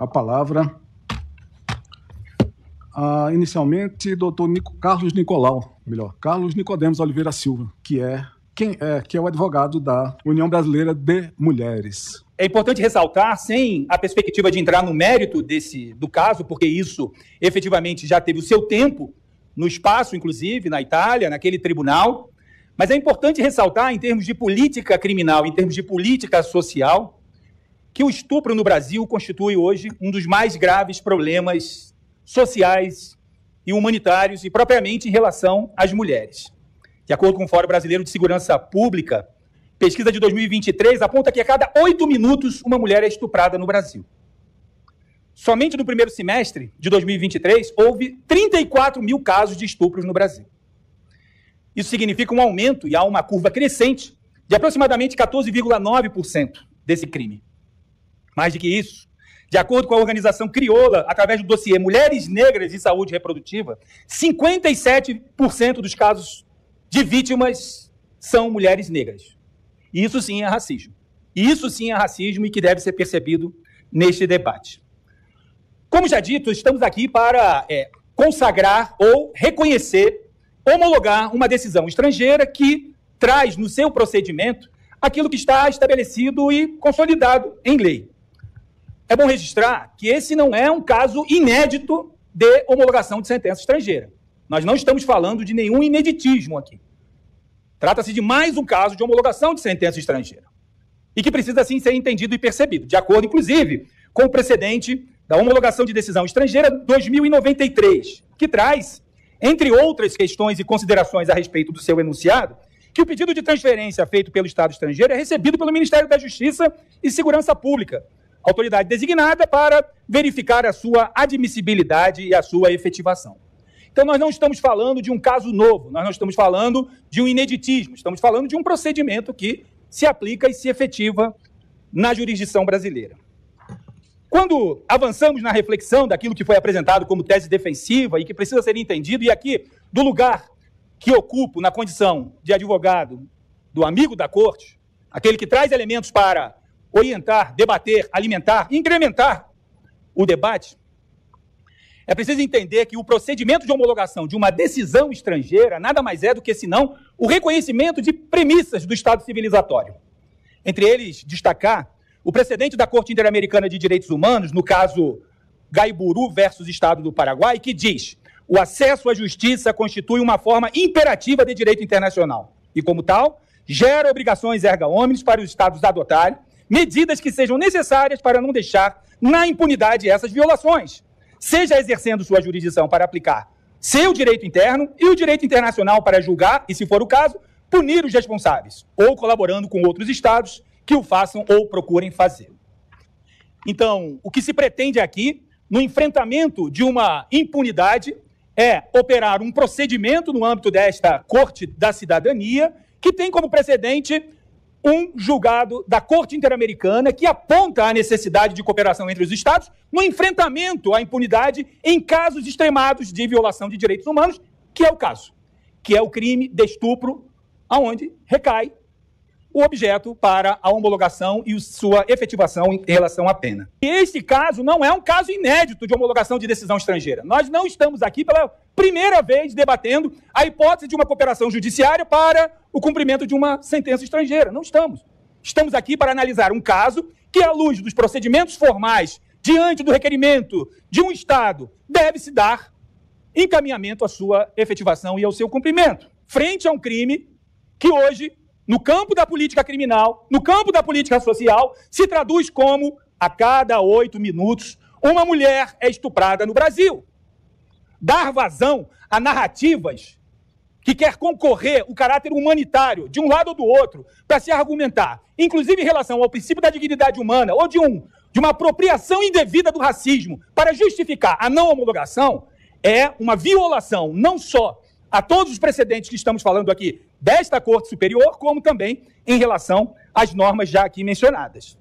a palavra a, inicialmente doutor Nico, Carlos Nicolau, melhor, Carlos Nicodemos Oliveira Silva, que é quem é que é o advogado da União Brasileira de Mulheres. É importante ressaltar, sem a perspectiva de entrar no mérito desse do caso, porque isso efetivamente já teve o seu tempo no espaço, inclusive na Itália, naquele tribunal. Mas é importante ressaltar, em termos de política criminal, em termos de política social, que o estupro no Brasil constitui hoje um dos mais graves problemas sociais e humanitários, e propriamente em relação às mulheres. De acordo com o Fórum Brasileiro de Segurança Pública, pesquisa de 2023 aponta que a cada oito minutos uma mulher é estuprada no Brasil. Somente no primeiro semestre de 2023, houve 34 mil casos de estupros no Brasil. Isso significa um aumento e há uma curva crescente de aproximadamente 14,9% desse crime. Mais do que isso, de acordo com a organização crioula, através do dossiê Mulheres Negras e Saúde Reprodutiva, 57% dos casos de vítimas são mulheres negras. isso sim é racismo. isso sim é racismo e que deve ser percebido neste debate. Como já dito, estamos aqui para é, consagrar ou reconhecer, homologar uma decisão estrangeira que traz no seu procedimento aquilo que está estabelecido e consolidado em lei. É bom registrar que esse não é um caso inédito de homologação de sentença estrangeira. Nós não estamos falando de nenhum ineditismo aqui. Trata-se de mais um caso de homologação de sentença estrangeira. E que precisa, assim, ser entendido e percebido, de acordo, inclusive, com o precedente da homologação de decisão estrangeira 2093, que traz, entre outras questões e considerações a respeito do seu enunciado, que o pedido de transferência feito pelo Estado estrangeiro é recebido pelo Ministério da Justiça e Segurança Pública, autoridade designada para verificar a sua admissibilidade e a sua efetivação. Então, nós não estamos falando de um caso novo, nós não estamos falando de um ineditismo, estamos falando de um procedimento que se aplica e se efetiva na jurisdição brasileira. Quando avançamos na reflexão daquilo que foi apresentado como tese defensiva e que precisa ser entendido, e aqui, do lugar que ocupo na condição de advogado do amigo da corte, aquele que traz elementos para orientar, debater, alimentar, incrementar o debate, é preciso entender que o procedimento de homologação de uma decisão estrangeira nada mais é do que, senão, o reconhecimento de premissas do Estado civilizatório. Entre eles, destacar o precedente da Corte Interamericana de Direitos Humanos, no caso Gaiburu versus Estado do Paraguai, que diz: o acesso à justiça constitui uma forma imperativa de direito internacional e, como tal, gera obrigações erga omnes para os Estados adotarem medidas que sejam necessárias para não deixar na impunidade essas violações, seja exercendo sua jurisdição para aplicar seu direito interno e o direito internacional para julgar e, se for o caso, punir os responsáveis, ou colaborando com outros estados que o façam ou procurem fazê-lo. Então, o que se pretende aqui, no enfrentamento de uma impunidade, é operar um procedimento no âmbito desta Corte da Cidadania, que tem como precedente um julgado da Corte Interamericana que aponta a necessidade de cooperação entre os Estados no enfrentamento à impunidade em casos extremados de violação de direitos humanos, que é o caso, que é o crime de estupro, aonde recai o objeto para a homologação e sua efetivação em relação à pena. E Este caso não é um caso inédito de homologação de decisão estrangeira. Nós não estamos aqui pela primeira vez debatendo a hipótese de uma cooperação judiciária para o cumprimento de uma sentença estrangeira. Não estamos. Estamos aqui para analisar um caso que, à luz dos procedimentos formais diante do requerimento de um Estado, deve-se dar encaminhamento à sua efetivação e ao seu cumprimento, frente a um crime que hoje no campo da política criminal, no campo da política social, se traduz como a cada oito minutos uma mulher é estuprada no Brasil. Dar vazão a narrativas que quer concorrer o caráter humanitário de um lado ou do outro para se argumentar, inclusive em relação ao princípio da dignidade humana ou de um de uma apropriação indevida do racismo para justificar a não homologação é uma violação não só a todos os precedentes que estamos falando aqui desta Corte Superior, como também em relação às normas já aqui mencionadas.